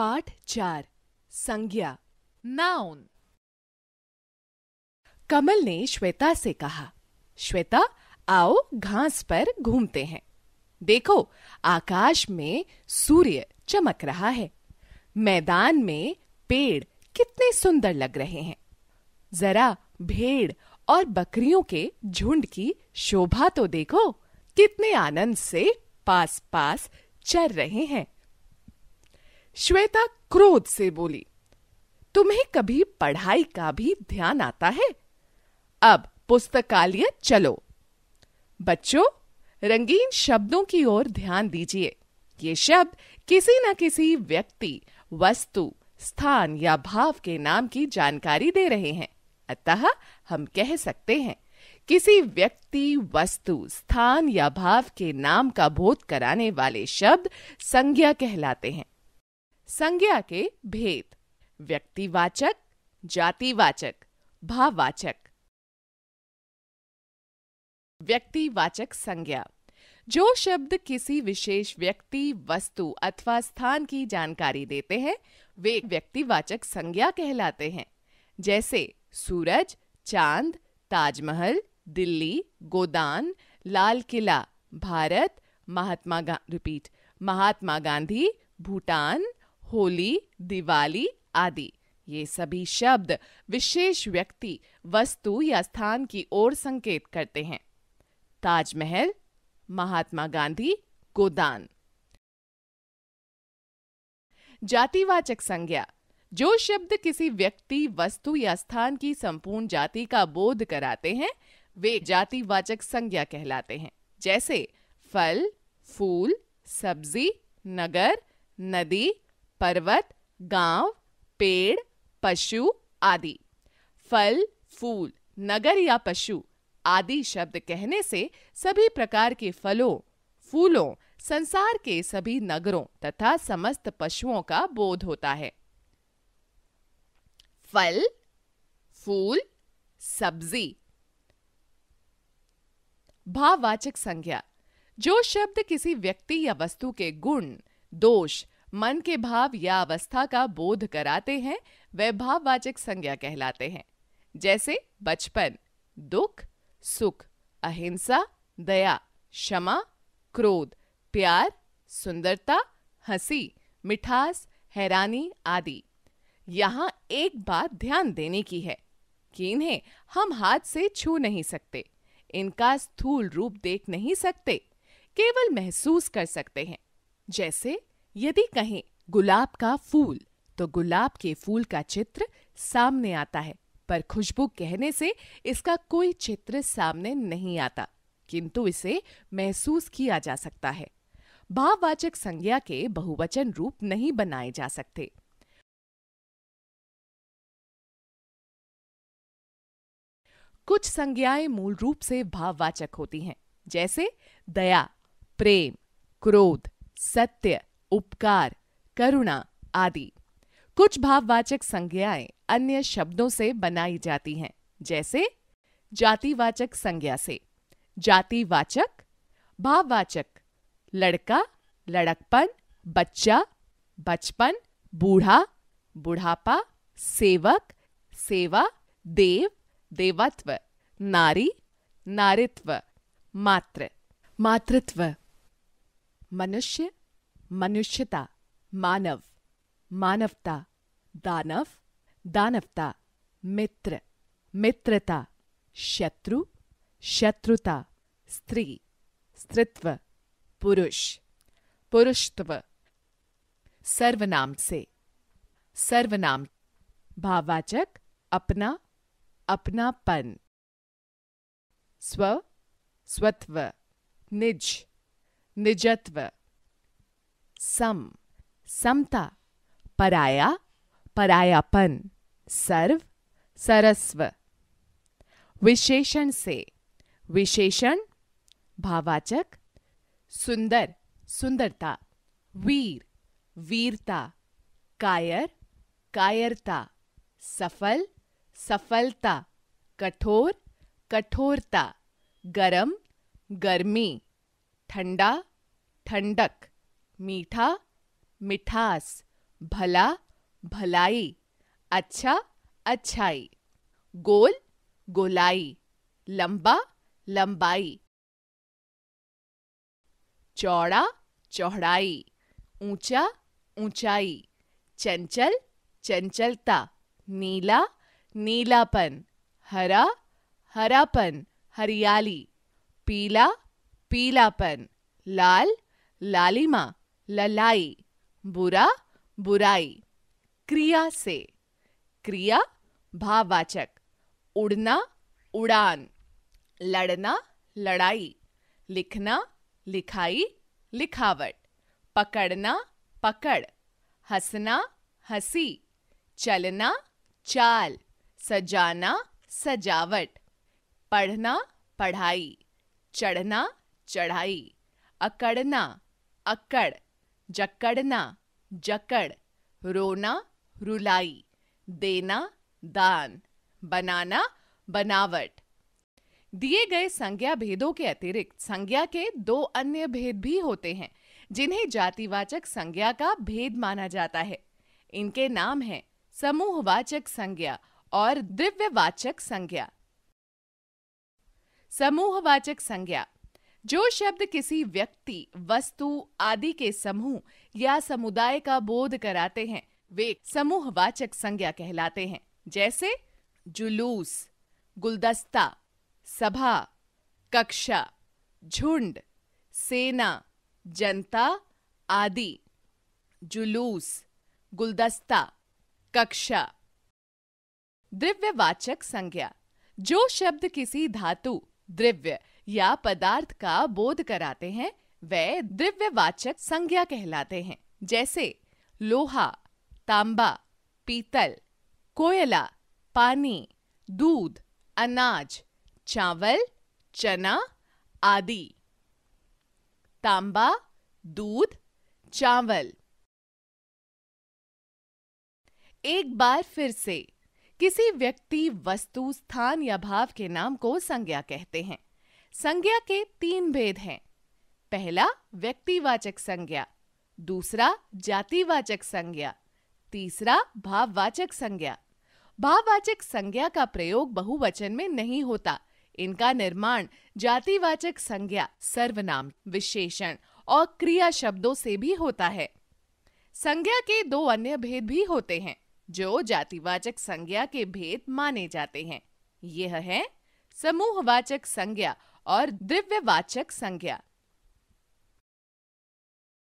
पाठ चार संज्ञा नाउन कमल ने श्वेता से कहा श्वेता आओ घास पर घूमते हैं देखो आकाश में सूर्य चमक रहा है मैदान में पेड़ कितने सुंदर लग रहे हैं जरा भेड़ और बकरियों के झुंड की शोभा तो देखो कितने आनंद से पास पास चर रहे हैं श्वेता क्रोध से बोली तुम्हें कभी पढ़ाई का भी ध्यान आता है अब पुस्तकालय चलो बच्चों रंगीन शब्दों की ओर ध्यान दीजिए ये शब्द किसी न किसी व्यक्ति वस्तु स्थान या भाव के नाम की जानकारी दे रहे हैं अतः हम कह सकते हैं किसी व्यक्ति वस्तु स्थान या भाव के नाम का बोध कराने वाले शब्द संज्ञा कहलाते हैं संज्ञा के भेद व्यक्तिवाचक जातिवाचक भाववाचक व्यक्तिवाचक संज्ञा जो शब्द किसी विशेष व्यक्ति वस्तु अथवा स्थान की जानकारी देते हैं वे व्यक्तिवाचक संज्ञा कहलाते हैं जैसे सूरज चांद ताजमहल दिल्ली गोदान लाल किला भारत महात्मा गांधी रिपीट महात्मा गांधी भूटान होली दिवाली आदि ये सभी शब्द विशेष व्यक्ति वस्तु या स्थान की ओर संकेत करते हैं ताजमहल महात्मा गांधी गोदान जातिवाचक संज्ञा जो शब्द किसी व्यक्ति वस्तु या स्थान की संपूर्ण जाति का बोध कराते हैं वे जातिवाचक संज्ञा कहलाते हैं जैसे फल फूल सब्जी नगर नदी पर्वत गांव, पेड़ पशु आदि फल फूल नगर या पशु आदि शब्द कहने से सभी प्रकार के फलों फूलों संसार के सभी नगरों तथा समस्त पशुओं का बोध होता है फल फूल सब्जी भाववाचक संज्ञा जो शब्द किसी व्यक्ति या वस्तु के गुण दोष मन के भाव या अवस्था का बोध कराते हैं वह भाववाचक संज्ञा कहलाते हैं जैसे बचपन दुख सुख अहिंसा दया क्षमा क्रोध प्यार सुंदरता हंसी मिठास हैरानी आदि यहाँ एक बात ध्यान देने की है कि इन्हें हम हाथ से छू नहीं सकते इनका स्थूल रूप देख नहीं सकते केवल महसूस कर सकते हैं जैसे यदि कहें गुलाब का फूल तो गुलाब के फूल का चित्र सामने आता है पर खुशबू कहने से इसका कोई चित्र सामने नहीं आता किंतु इसे महसूस किया जा सकता है भाववाचक संज्ञा के बहुवचन रूप नहीं बनाए जा सकते कुछ संज्ञाएं मूल रूप से भाववाचक होती हैं जैसे दया प्रेम क्रोध सत्य उपकार करुणा आदि कुछ भाववाचक संज्ञाएं अन्य शब्दों से बनाई जाती हैं जैसे जातिवाचक संज्ञा से जातिवाचक भाववाचक लड़का लड़कपन बच्चा बचपन बूढ़ा बुढ़ापा सेवक सेवा देव देवत्व नारी नारित्व मात्र मातृत्व मनुष्य मनुष्यता मानव मानवता दानव दानवता मित्र मित्रता शत्रु शत्रुता स्त्री स्त्रित्व पुरुष पुरुषत्व सर्वनाम से सर्वनाम भाववाचक अपना अपनापन स्व स्वत्व निज निजत्व सम समता पराया परायापन सर्व सरस्व विशेषण से विशेषण भावाचक सुंदर सुंदरता वीर वीरता कायर कायरता सफल सफलता कठोर कठोरता गरम गर्मी ठंडा ठंडक मीठा मिठास भला भलाई अच्छा अच्छाई गोल गोलाई लंबा लंबाई चौड़ा चौड़ाई ऊंचा ऊंचाई चंचल चंचलता नीला नीलापन हरा हरापन हरियाली पीला पीलापन लाल लालिमा ललाई बुरा बुराई क्रिया से क्रिया भाववाचक उड़ना उड़ान लड़ना लड़ाई लिखना लिखाई लिखावट पकड़ना पकड़ हंसना हंसी चलना चाल सजाना सजावट पढ़ना पढ़ाई चढ़ना चढ़ाई अकड़ना अकड़ जकड़ना जकड़ रोना रुलाई देना दान बनाना बनावट दिए गए संज्ञा भेदों के अतिरिक्त संज्ञा के दो अन्य भेद भी होते हैं जिन्हें जातिवाचक संज्ञा का भेद माना जाता है इनके नाम हैं समूहवाचक संज्ञा और द्रव्यवाचक संज्ञा समूहवाचक संज्ञा जो शब्द किसी व्यक्ति वस्तु आदि के समूह या समुदाय का बोध कराते हैं वे समूहवाचक संज्ञा कहलाते हैं जैसे जुलूस गुलदस्ता सभा कक्षा झुंड सेना जनता आदि जुलूस गुलदस्ता कक्षा द्रव्यवाचक संज्ञा जो शब्द किसी धातु द्रव्य या पदार्थ का बोध कराते हैं वे द्रव्यवाचक संज्ञा कहलाते हैं जैसे लोहा तांबा पीतल कोयला पानी दूध अनाज चावल चना आदि तांबा दूध चावल एक बार फिर से किसी व्यक्ति वस्तु स्थान या भाव के नाम को संज्ञा कहते हैं संज्ञा के तीन भेद हैं पहला व्यक्तिवाचक संज्ञा दूसरा जातिवाचक संज्ञा तीसरा भाववाचक संज्ञा भाववाचक संज्ञा का प्रयोग बहुवचन में नहीं होता इनका निर्माण जातिवाचक संज्ञा सर्वनाम विशेषण और क्रिया शब्दों से भी होता है संज्ञा के दो अन्य भेद भी होते हैं जो जातिवाचक संज्ञा के भेद माने जाते हैं यह है समूहवाचक संज्ञा और द्रव्यवाचक संज्ञा